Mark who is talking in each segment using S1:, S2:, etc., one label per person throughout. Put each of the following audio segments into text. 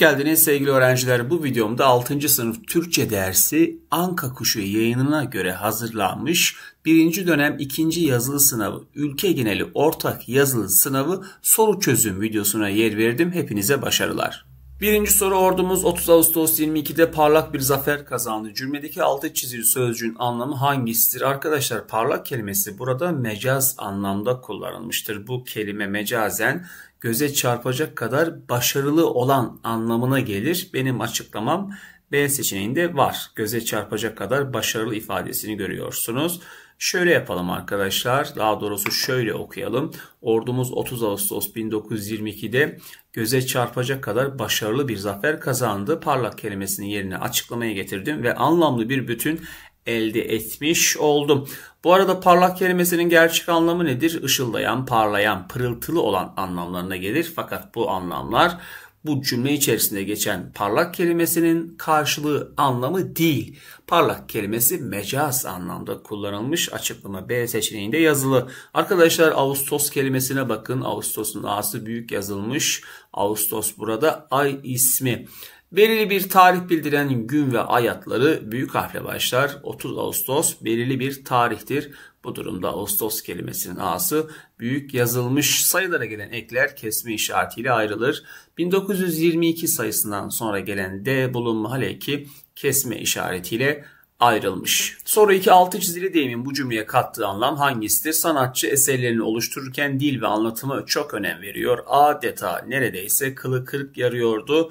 S1: geldiniz sevgili öğrenciler. Bu videomda 6. sınıf Türkçe dersi Anka Kuşu yayınına göre hazırlanmış 1. dönem 2. yazılı sınavı ülke geneli ortak yazılı sınavı soru çözüm videosuna yer verdim. Hepinize başarılar. Birinci soru ordumuz 30 Ağustos 22'de parlak bir zafer kazandı. Cümledeki altı çizili sözcüğün anlamı hangisidir? Arkadaşlar parlak kelimesi burada mecaz anlamda kullanılmıştır. Bu kelime mecazen göze çarpacak kadar başarılı olan anlamına gelir. Benim açıklamam B seçeneğinde var. Göze çarpacak kadar başarılı ifadesini görüyorsunuz. Şöyle yapalım arkadaşlar. Daha doğrusu şöyle okuyalım. Ordumuz 30 Ağustos 1922'de göze çarpacak kadar başarılı bir zafer kazandı. Parlak kelimesinin yerine açıklamaya getirdim ve anlamlı bir bütün elde etmiş oldum. Bu arada parlak kelimesinin gerçek anlamı nedir? Işıldayan, parlayan, pırıltılı olan anlamlarına gelir. Fakat bu anlamlar bu cümle içerisinde geçen parlak kelimesinin karşılığı anlamı değil. Parlak kelimesi mecaz anlamda kullanılmış açıklama B seçeneğinde yazılı. Arkadaşlar Ağustos kelimesine bakın. Ağustos'un A'sı büyük yazılmış. Ağustos burada ay ismi. Belirli bir tarih bildiren gün ve ay adları büyük harfle başlar. 30 Ağustos belirli bir tarihtir. Bu durumda Ağustos kelimesinin A'sı büyük yazılmış sayılara gelen ekler kesme işaretiyle ayrılır. 1922 sayısından sonra gelen D bulunma eki kesme işaretiyle ayrılmış. Soru 2. Altı çizili deyimin bu cümleye kattığı anlam hangisidir? Sanatçı eserlerini oluştururken dil ve anlatımı çok önem veriyor. Adeta neredeyse kılı kırık yarıyordu.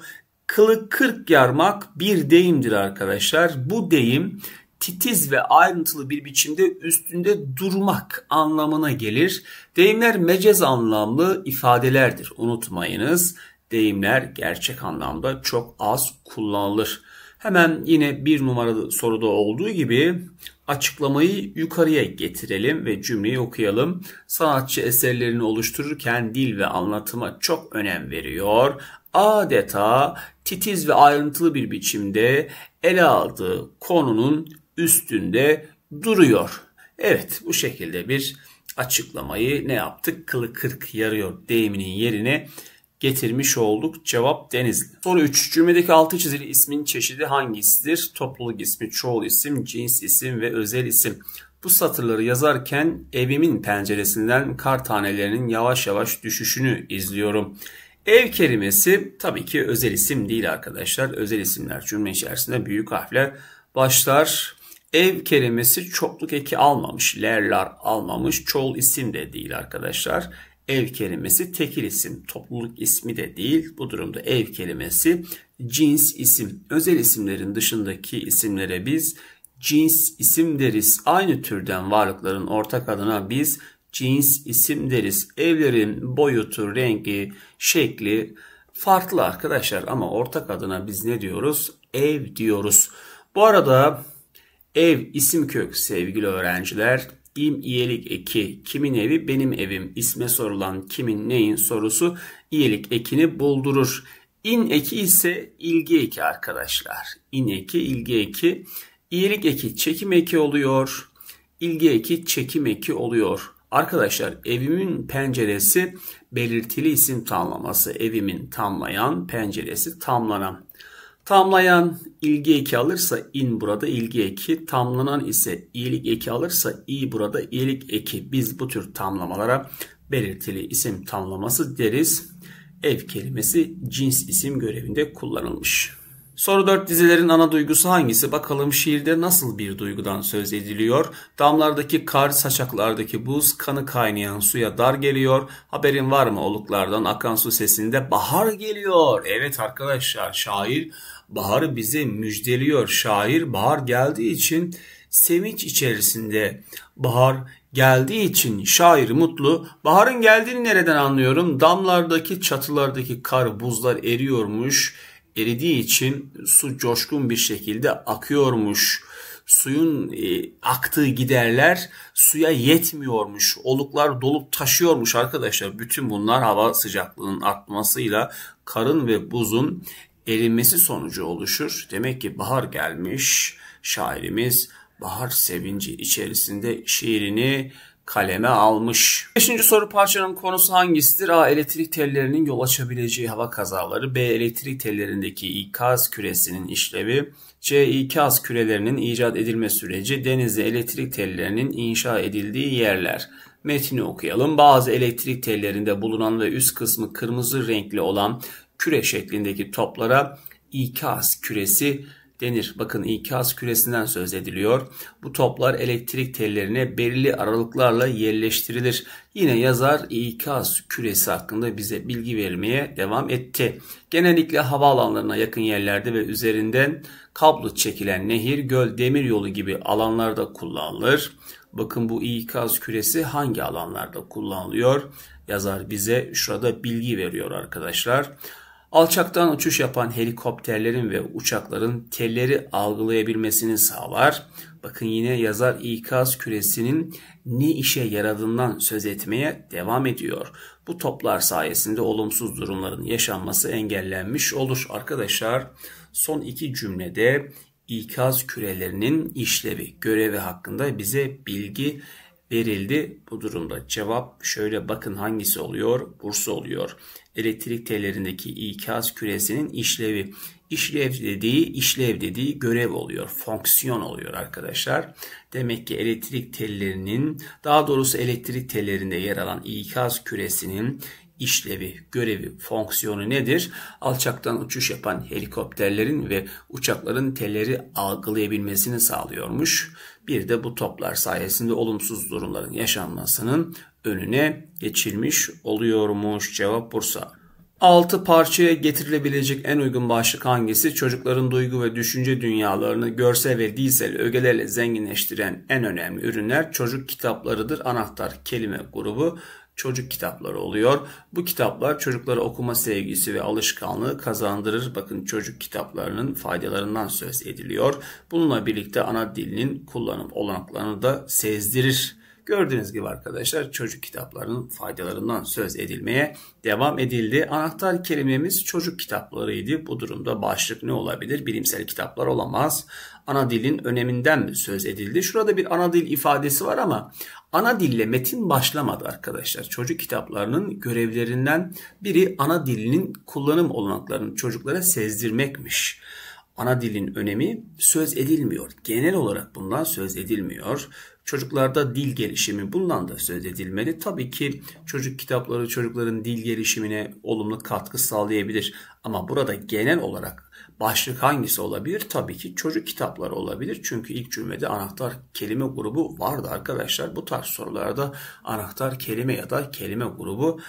S1: Kılık kırk yarmak bir deyimdir arkadaşlar. Bu deyim titiz ve ayrıntılı bir biçimde üstünde durmak anlamına gelir. Deyimler mecaz anlamlı ifadelerdir. Unutmayınız deyimler gerçek anlamda çok az kullanılır. Hemen yine bir numaralı soruda olduğu gibi açıklamayı yukarıya getirelim ve cümleyi okuyalım. Sanatçı eserlerini oluştururken dil ve anlatıma çok önem veriyor adeta titiz ve ayrıntılı bir biçimde ele aldığı konunun üstünde duruyor. Evet bu şekilde bir açıklamayı ne yaptık? Kılı kırk yarıyor deyiminin yerine getirmiş olduk. Cevap Denizli. Soru 3. Cümledeki altı çizili ismin çeşidi hangisidir? Topluluk ismi, çoğul isim, cins isim ve özel isim. Bu satırları yazarken evimin penceresinden kar tanelerinin yavaş yavaş düşüşünü izliyorum. Ev kelimesi tabii ki özel isim değil arkadaşlar. Özel isimler cümle içerisinde büyük harfle başlar. Ev kelimesi çokluk eki almamış. Lerlar almamış. Çoğul isim de değil arkadaşlar. Ev kelimesi tekil isim, topluluk ismi de değil. Bu durumda ev kelimesi cins isim. Özel isimlerin dışındaki isimlere biz cins isim deriz. Aynı türden varlıkların ortak adına biz cins isim deriz. Evlerin boyutu, rengi, şekli farklı arkadaşlar ama ortak adına biz ne diyoruz? Ev diyoruz. Bu arada ev isim kök sevgili öğrenciler. İm iyelik eki kimin evi benim evim isme sorulan kimin neyin sorusu iyelik ekini buldurur. İn eki ise ilgi eki arkadaşlar. İn eki ilgi eki. İyelik eki çekim eki oluyor. İlgi eki çekim eki oluyor. Arkadaşlar evimin penceresi belirtili isim tamlaması. Evimin tamlayan penceresi tamlanan. Tamlayan ilgi eki alırsa in burada ilgi eki. Tamlanan ise iyilik eki alırsa i burada iyilik eki. Biz bu tür tamlamalara belirtili isim tamlaması deriz. Ev kelimesi cins isim görevinde kullanılmış. Soru 4 dizilerin ana duygusu hangisi? Bakalım şiirde nasıl bir duygudan söz ediliyor? Damlardaki kar, saçaklardaki buz, kanı kaynayan suya dar geliyor. Haberin var mı oluklardan akan su sesinde bahar geliyor. Evet arkadaşlar şair baharı bize müjdeliyor. Şair bahar geldiği için sevinç içerisinde bahar geldiği için şair mutlu. Baharın geldiğini nereden anlıyorum? Damlardaki, çatılardaki kar, buzlar eriyormuş eridiği için su coşkun bir şekilde akıyormuş. Suyun e, aktığı giderler suya yetmiyormuş. Oluklar dolup taşıyormuş arkadaşlar. Bütün bunlar hava sıcaklığının artmasıyla karın ve buzun erimesi sonucu oluşur. Demek ki bahar gelmiş. Şairimiz bahar sevinci içerisinde şiirini kaleme almış. Beşinci soru parçanın konusu hangisidir? A. Elektrik tellerinin yol açabileceği hava kazaları. B. Elektrik tellerindeki ikaz küresinin işlevi. C. İkaz kürelerinin icat edilme süreci. Denizde elektrik tellerinin inşa edildiği yerler. Metni okuyalım. Bazı elektrik tellerinde bulunan ve üst kısmı kırmızı renkli olan küre şeklindeki toplara ikaz küresi denir. Bakın ikaz küresinden söz ediliyor. Bu toplar elektrik tellerine belirli aralıklarla yerleştirilir. Yine yazar ikaz küresi hakkında bize bilgi vermeye devam etti. Genellikle havaalanlarına yakın yerlerde ve üzerinden kablo çekilen nehir, göl, demiryolu gibi alanlarda kullanılır. Bakın bu ikaz küresi hangi alanlarda kullanılıyor? Yazar bize şurada bilgi veriyor arkadaşlar. Alçaktan uçuş yapan helikopterlerin ve uçakların telleri algılayabilmesini sağlar. Bakın yine yazar ikaz küresinin ne işe yaradığından söz etmeye devam ediyor. Bu toplar sayesinde olumsuz durumların yaşanması engellenmiş olur. Arkadaşlar son iki cümlede ikaz kürelerinin işlevi, görevi hakkında bize bilgi verildi. Bu durumda cevap şöyle bakın hangisi oluyor? Bursa oluyor. Elektrik tellerindeki ikaz küresinin işlevi. İşlev dediği, işlev dediği görev oluyor, fonksiyon oluyor arkadaşlar. Demek ki elektrik tellerinin, daha doğrusu elektrik tellerinde yer alan ikaz küresinin işlevi, görevi, fonksiyonu nedir? Alçaktan uçuş yapan helikopterlerin ve uçakların telleri algılayabilmesini sağlıyormuş. Bir de bu toplar sayesinde olumsuz durumların yaşanmasının önüne geçilmiş oluyormuş. Cevap Bursa. 6 parçaya getirilebilecek en uygun başlık hangisi? Çocukların duygu ve düşünce dünyalarını görsel ve dilsel ögelerle zenginleştiren en önemli ürünler çocuk kitaplarıdır. Anahtar kelime grubu çocuk kitapları oluyor. Bu kitaplar çocuklara okuma sevgisi ve alışkanlığı kazandırır. Bakın çocuk kitaplarının faydalarından söz ediliyor. Bununla birlikte ana dilinin kullanım olanaklarını da sezdirir Gördüğünüz gibi arkadaşlar çocuk kitaplarının faydalarından söz edilmeye devam edildi. Anahtar kelimemiz çocuk kitaplarıydı. Bu durumda başlık ne olabilir? Bilimsel kitaplar olamaz. Ana dilin öneminden söz edildi. Şurada bir ana dil ifadesi var ama ana dille metin başlamadı arkadaşlar. Çocuk kitaplarının görevlerinden biri ana dilinin kullanım olanaklarını çocuklara sezdirmekmiş ana dilin önemi söz edilmiyor. Genel olarak bundan söz edilmiyor. Çocuklarda dil gelişimi bundan da söz edilmeli. Tabii ki çocuk kitapları çocukların dil gelişimine olumlu katkı sağlayabilir. Ama burada genel olarak başlık hangisi olabilir? Tabii ki çocuk kitapları olabilir. Çünkü ilk cümlede anahtar kelime grubu vardı arkadaşlar. Bu tarz sorularda anahtar kelime ya da kelime grubu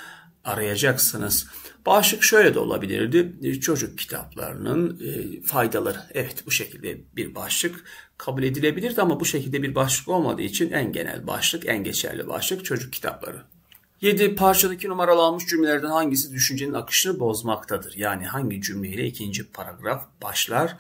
S1: arayacaksınız. Başlık şöyle de olabilirdi. E, çocuk kitaplarının e, faydaları. Evet bu şekilde bir başlık kabul edilebilirdi ama bu şekilde bir başlık olmadığı için en genel başlık, en geçerli başlık çocuk kitapları. 7. Parçadaki numaralanmış cümlelerden hangisi düşüncenin akışını bozmaktadır? Yani hangi cümleyle ikinci paragraf başlar?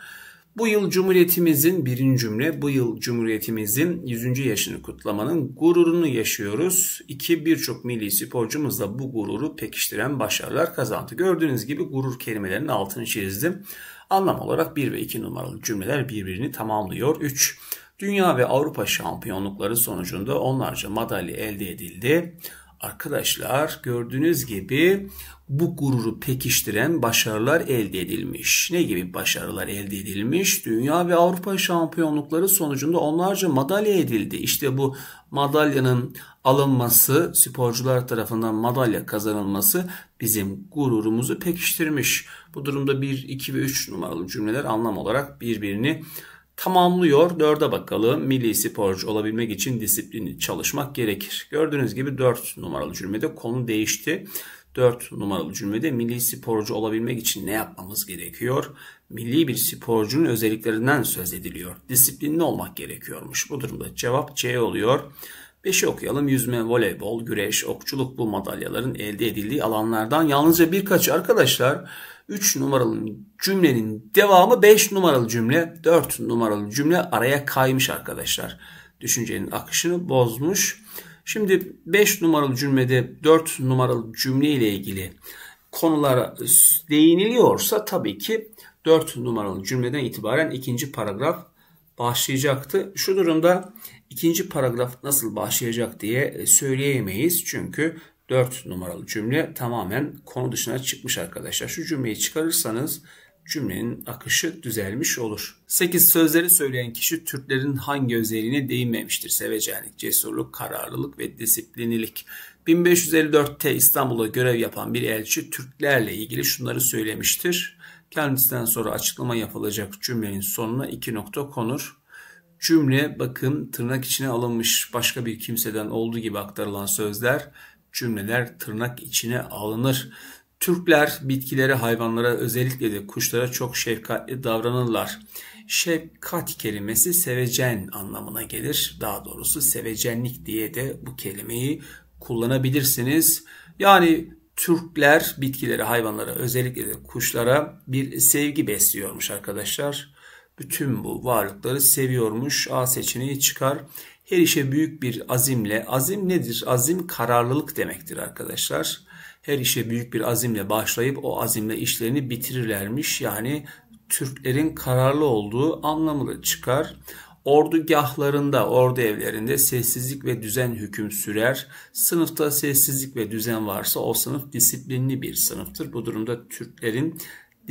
S1: Bu yıl Cumhuriyetimizin birinci cümle, bu yıl Cumhuriyetimizin 100. yaşını kutlamanın gururunu yaşıyoruz. İki birçok milli sporcumuz da bu gururu pekiştiren başarılar kazandı. Gördüğünüz gibi gurur kelimelerinin altını çizdim. Anlam olarak 1 ve 2 numaralı cümleler birbirini tamamlıyor. 3. Dünya ve Avrupa şampiyonlukları sonucunda onlarca madalya elde edildi. Arkadaşlar gördüğünüz gibi bu gururu pekiştiren başarılar elde edilmiş. Ne gibi başarılar elde edilmiş? Dünya ve Avrupa şampiyonlukları sonucunda onlarca madalya edildi. İşte bu madalyanın alınması, sporcular tarafından madalya kazanılması bizim gururumuzu pekiştirmiş. Bu durumda 1, 2 ve 3 numaralı cümleler anlam olarak birbirini tamamlıyor. Dörde bakalım. Milli sporcu olabilmek için disiplini çalışmak gerekir. Gördüğünüz gibi dört numaralı cümlede konu değişti. Dört numaralı cümlede milli sporcu olabilmek için ne yapmamız gerekiyor? Milli bir sporcunun özelliklerinden söz ediliyor. Disiplinli olmak gerekiyormuş. Bu durumda cevap C oluyor. 5'i okuyalım. Yüzme, voleybol, güreş, okçuluk bu madalyaların elde edildiği alanlardan yalnızca birkaç arkadaşlar 3 numaralı cümlenin devamı 5 numaralı cümle, 4 numaralı cümle araya kaymış arkadaşlar. Düşüncenin akışını bozmuş. Şimdi 5 numaralı cümlede 4 numaralı cümle ile ilgili konulara değiniliyorsa tabii ki 4 numaralı cümleden itibaren ikinci paragraf başlayacaktı. Şu durumda ikinci paragraf nasıl başlayacak diye e, söyleyemeyiz. Çünkü 4 numaralı cümle tamamen konu dışına çıkmış arkadaşlar. Şu cümleyi çıkarırsanız cümlenin akışı düzelmiş olur. 8. Sözleri söyleyen kişi Türklerin hangi özelliğine değinmemiştir? Sevecenlik, cesurluk, kararlılık ve disiplinilik. 1554'te İstanbul'a görev yapan bir elçi Türklerle ilgili şunları söylemiştir. Kendisinden sonra açıklama yapılacak cümlenin sonuna iki nokta konur. Cümle bakın tırnak içine alınmış başka bir kimseden olduğu gibi aktarılan sözler cümleler tırnak içine alınır. Türkler bitkilere, hayvanlara özellikle de kuşlara çok şefkatli davranırlar. Şefkat kelimesi sevecen anlamına gelir. Daha doğrusu sevecenlik diye de bu kelimeyi kullanabilirsiniz. Yani Türkler bitkilere, hayvanlara özellikle de kuşlara bir sevgi besliyormuş arkadaşlar bütün bu varlıkları seviyormuş. A seçeneği çıkar. Her işe büyük bir azimle. Azim nedir? Azim kararlılık demektir arkadaşlar. Her işe büyük bir azimle başlayıp o azimle işlerini bitirirlermiş. Yani Türklerin kararlı olduğu anlamına çıkar. Ordugahlarında, ordu evlerinde sessizlik ve düzen hüküm sürer. Sınıfta sessizlik ve düzen varsa o sınıf disiplinli bir sınıftır. Bu durumda Türklerin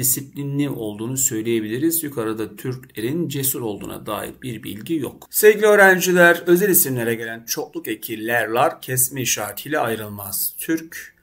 S1: disiplinli olduğunu söyleyebiliriz. Yukarıda Türklerin cesur olduğuna dair bir bilgi yok. Sevgili öğrenciler, özel isimlere gelen çokluk eki kesme işaretiyle ayrılmaz. Türk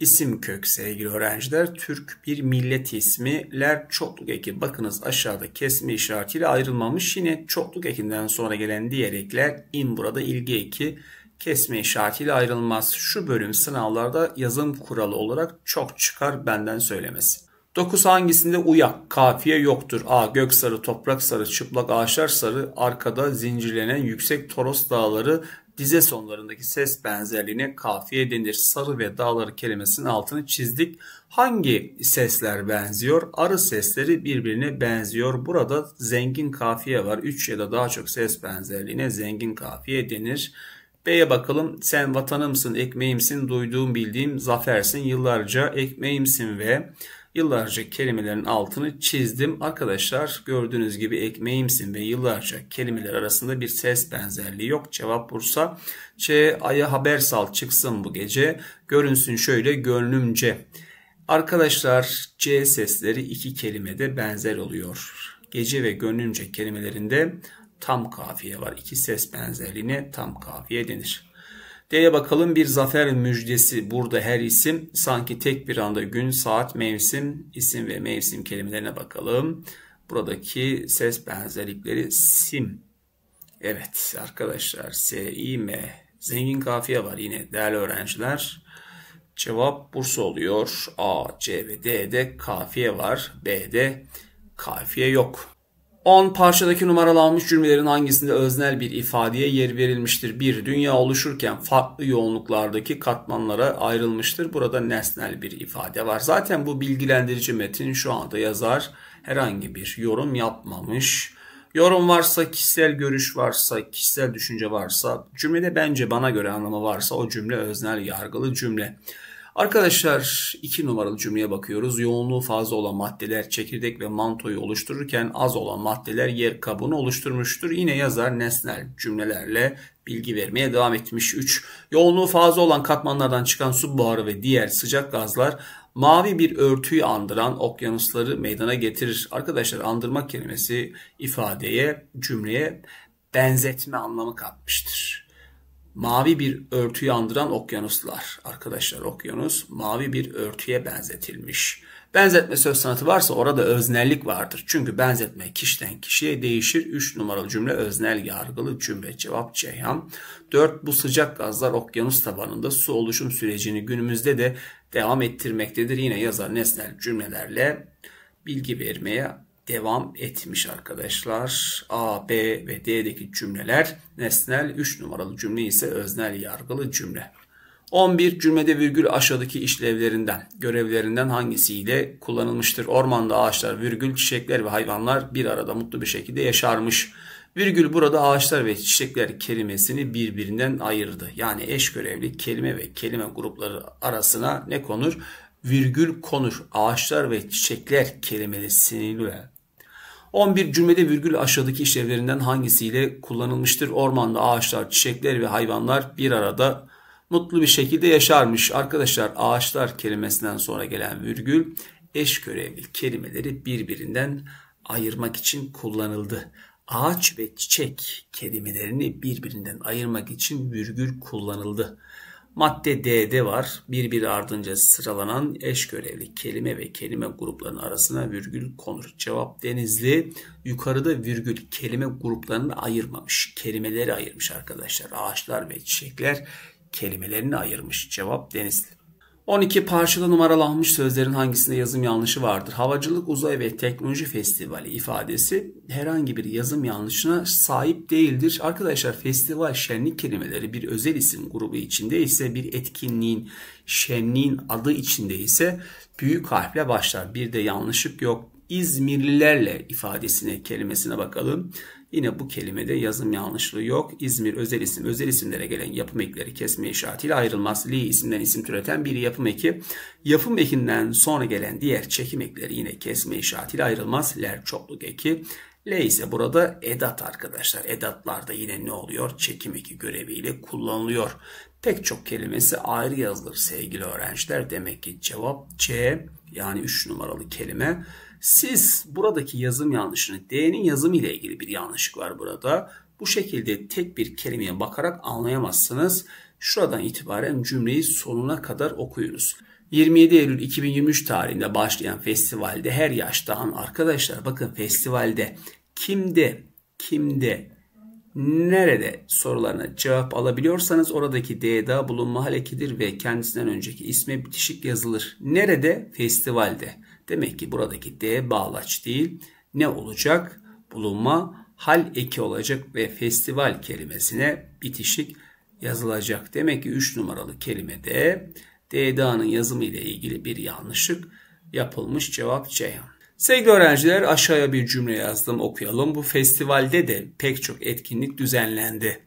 S1: isim kök sevgili öğrenciler. Türk bir millet ismi. Ler çokluk eki. Bakınız aşağıda kesme işaretiyle ayrılmamış. Yine çokluk ekinden sonra gelen diğer ekler in burada ilgi eki kesme işaretiyle ayrılmaz. Şu bölüm sınavlarda yazım kuralı olarak çok çıkar benden söylemesi. 9 hangisinde uyak, kafiye yoktur? A. Gök sarı, toprak sarı, çıplak ağaçlar sarı, arkada zincirlenen yüksek Toros dağları dize sonlarındaki ses benzerliğine kafiye denir. Sarı ve dağları kelimesinin altını çizdik. Hangi sesler benziyor? Arı sesleri birbirine benziyor. Burada zengin kafiye var. Üç ya da daha çok ses benzerliğine zengin kafiye denir. B'ye bakalım. Sen vatanımsın, ekmeğimsin, duyduğum bildiğim zafersin. Yıllarca ekmeğimsin ve yıllarca kelimelerin altını çizdim. Arkadaşlar gördüğünüz gibi ekmeğimsin ve yıllarca kelimeler arasında bir ses benzerliği yok. Cevap Bursa. Ç aya haber sal çıksın bu gece. Görünsün şöyle gönlümce. Arkadaşlar C sesleri iki kelimede benzer oluyor. Gece ve gönlümce kelimelerinde tam kafiye var. İki ses benzerliğine tam kafiye denir. D'ye bakalım bir zafer müjdesi. Burada her isim sanki tek bir anda gün, saat, mevsim, isim ve mevsim kelimelerine bakalım. Buradaki ses benzerlikleri sim. Evet arkadaşlar S-I-M. Zengin kafiye var yine değerli öğrenciler. Cevap Bursa oluyor. A, C ve D'de kafiye var. B'de kafiye yok. 10 parçadaki numaralanmış cümlelerin hangisinde öznel bir ifadeye yer verilmiştir? 1. Dünya oluşurken farklı yoğunluklardaki katmanlara ayrılmıştır. Burada nesnel bir ifade var. Zaten bu bilgilendirici metin şu anda yazar herhangi bir yorum yapmamış. Yorum varsa, kişisel görüş varsa, kişisel düşünce varsa, cümlede bence bana göre anlamı varsa o cümle öznel yargılı cümle. Arkadaşlar iki numaralı cümleye bakıyoruz. Yoğunluğu fazla olan maddeler çekirdek ve mantoyu oluştururken az olan maddeler yer kabuğunu oluşturmuştur. Yine yazar nesnel cümlelerle bilgi vermeye devam etmiş. 3. Yoğunluğu fazla olan katmanlardan çıkan su buharı ve diğer sıcak gazlar mavi bir örtüyü andıran okyanusları meydana getirir. Arkadaşlar andırmak kelimesi ifadeye, cümleye benzetme anlamı katmıştır mavi bir örtüyü andıran okyanuslar. Arkadaşlar okyanus mavi bir örtüye benzetilmiş. Benzetme söz sanatı varsa orada öznellik vardır. Çünkü benzetme kişiden kişiye değişir. 3 numaralı cümle öznel yargılı cümle cevap Ceyhan. 4 bu sıcak gazlar okyanus tabanında su oluşum sürecini günümüzde de devam ettirmektedir. Yine yazar nesnel cümlelerle bilgi vermeye devam etmiş arkadaşlar. A, B ve D'deki cümleler nesnel, 3 numaralı cümle ise öznel yargılı cümle. 11 cümlede virgül aşağıdaki işlevlerinden, görevlerinden hangisiyle kullanılmıştır? Ormanda ağaçlar, virgül çiçekler ve hayvanlar bir arada mutlu bir şekilde yaşarmış. Virgül burada ağaçlar ve çiçekler kelimesini birbirinden ayırdı. Yani eş görevli kelime ve kelime grupları arasına ne konur? Virgül konur. Ağaçlar ve çiçekler kelimesiyle 11 cümlede virgül aşağıdaki işlevlerinden hangisiyle kullanılmıştır? Ormanda ağaçlar, çiçekler ve hayvanlar bir arada mutlu bir şekilde yaşarmış. Arkadaşlar ağaçlar kelimesinden sonra gelen virgül eş görevli kelimeleri birbirinden ayırmak için kullanıldı. Ağaç ve çiçek kelimelerini birbirinden ayırmak için virgül kullanıldı. Madde D'de var. Birbiri ardınca sıralanan eş görevli kelime ve kelime gruplarının arasına virgül konur. Cevap Denizli yukarıda virgül kelime gruplarını ayırmamış. Kelimeleri ayırmış arkadaşlar. Ağaçlar ve çiçekler kelimelerini ayırmış. Cevap Denizli. 12 parçada numaralanmış sözlerin hangisinde yazım yanlışı vardır? Havacılık, Uzay ve Teknoloji Festivali ifadesi herhangi bir yazım yanlışına sahip değildir. Arkadaşlar festival şenlik kelimeleri bir özel isim grubu içinde ise bir etkinliğin şenliğin adı içinde ise büyük harfle başlar. Bir de yanlışlık yok. İzmirlilerle ifadesine kelimesine bakalım. Yine bu kelimede yazım yanlışlığı yok. İzmir özel isim, özel isimlere gelen yapım ekleri kesme ile ayrılmaz. Li isimden isim türeten bir yapım eki. Yapım ekinden sonra gelen diğer çekim ekleri yine kesme ile ayrılmaz. Ler çokluk eki. L ise burada edat arkadaşlar. Edatlarda yine ne oluyor? Çekim eki göreviyle kullanılıyor. Pek çok kelimesi ayrı yazılır sevgili öğrenciler. Demek ki cevap C yani 3 numaralı kelime siz buradaki yazım yanlışını, D'nin yazımı ile ilgili bir yanlışlık var burada. Bu şekilde tek bir kelimeye bakarak anlayamazsınız. Şuradan itibaren cümleyi sonuna kadar okuyunuz. 27 Eylül 2023 tarihinde başlayan festivalde her yaştan arkadaşlar bakın festivalde kimde, kimde, nerede sorularına cevap alabiliyorsanız oradaki D'da bulunma harekedir ve kendisinden önceki isme bitişik yazılır. Nerede? Festivalde. Demek ki buradaki D bağlaç değil. Ne olacak? Bulunma hal eki olacak ve festival kelimesine bitişik yazılacak. Demek ki 3 numaralı kelime kelimede DDA'nın yazımı ile ilgili bir yanlışlık yapılmış cevap C. Sevgili öğrenciler aşağıya bir cümle yazdım okuyalım. Bu festivalde de pek çok etkinlik düzenlendi.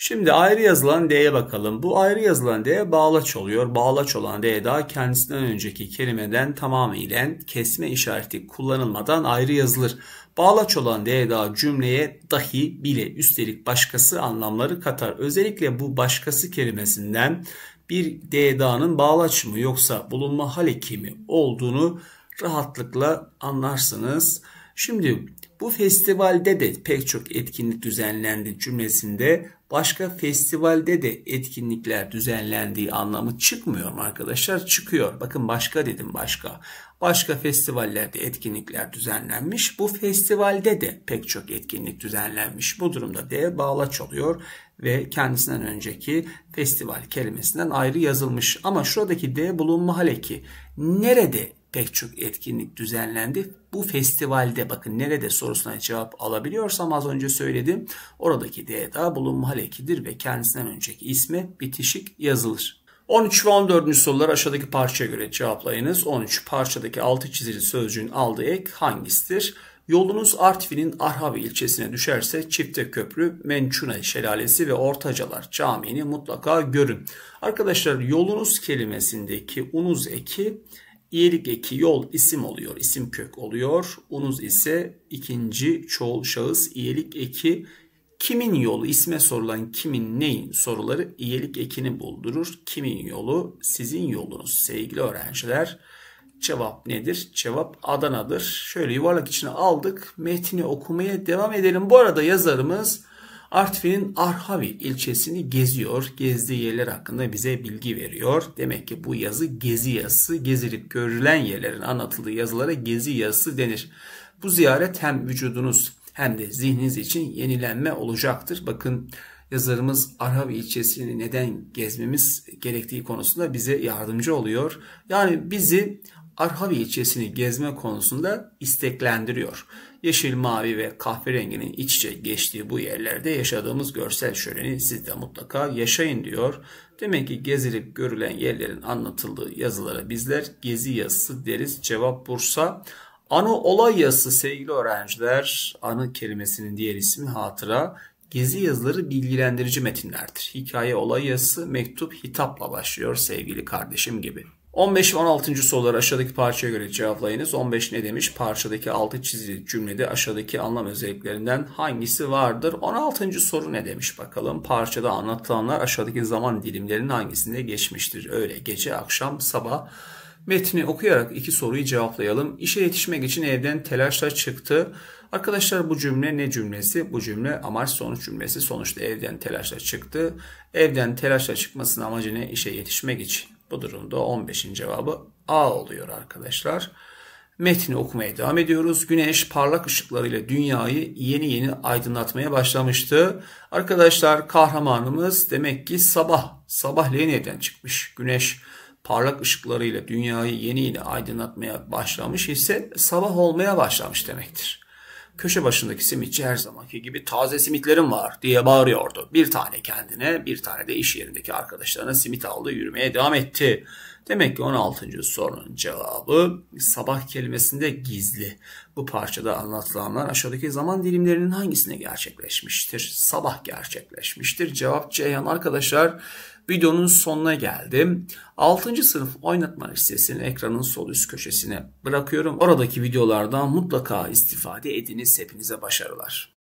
S1: Şimdi ayrı yazılan D'ye bakalım. Bu ayrı yazılan D'ye bağlaç oluyor. Bağlaç olan D daha kendisinden önceki kelimeden tamamıyla kesme işareti kullanılmadan ayrı yazılır. Bağlaç olan D daha cümleye dahi bile üstelik başkası anlamları katar. Özellikle bu başkası kelimesinden bir D daha'nın bağlaç mı yoksa bulunma hal ekimi olduğunu rahatlıkla anlarsınız. Şimdi bu festivalde de pek çok etkinlik düzenlendi cümlesinde başka festivalde de etkinlikler düzenlendiği anlamı çıkmıyor mu arkadaşlar? Çıkıyor. Bakın başka dedim başka. Başka festivallerde etkinlikler düzenlenmiş. Bu festivalde de pek çok etkinlik düzenlenmiş. Bu durumda de bağlaç oluyor ve kendisinden önceki festival kelimesinden ayrı yazılmış. Ama şuradaki de bulunma ki nerede pek çok etkinlik düzenlendi. Bu festivalde bakın nerede sorusuna cevap alabiliyorsam az önce söyledim. Oradaki DDA bulunma harekidir ve kendisinden önceki ismi bitişik yazılır. 13 ve 14. sorular aşağıdaki parçaya göre cevaplayınız. 13 parçadaki altı çizili sözcüğün aldığı ek hangisidir? Yolunuz Artvin'in Arhavi ilçesine düşerse Çifte Köprü, Mençuna Şelalesi ve Ortacalar Camii'ni mutlaka görün. Arkadaşlar yolunuz kelimesindeki unuz eki İyerigeki yol isim oluyor. isim kök oluyor. Unuz ise ikinci çoğul şahıs iyelik eki kimin yolu isme sorulan kimin neyin soruları iyelik ekini buldurur. Kimin yolu sizin yolunuz sevgili öğrenciler. Cevap nedir? Cevap Adana'dır. Şöyle yuvarlak içine aldık. Metni okumaya devam edelim. Bu arada yazarımız Artvin'in Arhavi ilçesini geziyor. Gezdiği yerler hakkında bize bilgi veriyor. Demek ki bu yazı gezi yazısı. Gezilip görülen yerlerin anlatıldığı yazılara gezi yazısı denir. Bu ziyaret hem vücudunuz hem de zihniniz için yenilenme olacaktır. Bakın yazarımız Arhavi ilçesini neden gezmemiz gerektiği konusunda bize yardımcı oluyor. Yani bizi Arhavi ilçesini gezme konusunda isteklendiriyor. Yeşil, mavi ve kahverenginin iç içe geçtiği bu yerlerde yaşadığımız görsel şöleni siz de mutlaka yaşayın diyor. Demek ki gezilip görülen yerlerin anlatıldığı yazılara bizler gezi yazısı deriz. Cevap Bursa. Anı olay yazısı sevgili öğrenciler. Anı kelimesinin diğer ismi hatıra. Gezi yazıları bilgilendirici metinlerdir. Hikaye olay yazısı mektup hitapla başlıyor sevgili kardeşim gibi. 15 ve 16. soruları aşağıdaki parçaya göre cevaplayınız. 15 ne demiş? Parçadaki altı çizili cümlede aşağıdaki anlam özelliklerinden hangisi vardır? 16. soru ne demiş bakalım? Parçada anlatılanlar aşağıdaki zaman dilimlerinin hangisinde geçmiştir? Öyle. gece, akşam, sabah. Metni okuyarak iki soruyu cevaplayalım. İşe yetişmek için evden telaşla çıktı. Arkadaşlar bu cümle ne cümlesi? Bu cümle amaç sonuç cümlesi. Sonuçta evden telaşla çıktı. Evden telaşla çıkmasının amacı ne? İşe yetişmek için. Bu durumda 15'in cevabı A oluyor arkadaşlar. Metni okumaya devam ediyoruz. Güneş parlak ışıklarıyla dünyayı yeni yeni aydınlatmaya başlamıştı. Arkadaşlar kahramanımız demek ki sabah, sabahleyin evden çıkmış. Güneş parlak ışıklarıyla dünyayı yeni yeni aydınlatmaya başlamış ise sabah olmaya başlamış demektir. Köşe başındaki simitçi her zamanki gibi taze simitlerim var diye bağırıyordu. Bir tane kendine, bir tane de iş yerindeki arkadaşlarına simit aldı, yürümeye devam etti. Demek ki 16. sorunun cevabı sabah kelimesinde gizli. Bu parçada anlatılanlar aşağıdaki zaman dilimlerinin hangisine gerçekleşmiştir? Sabah gerçekleşmiştir. Cevap Ceyhan arkadaşlar videonun sonuna geldim. 6. sınıf oynatma listesini ekranın sol üst köşesine bırakıyorum. Oradaki videolardan mutlaka istifade ediniz. Hepinize başarılar.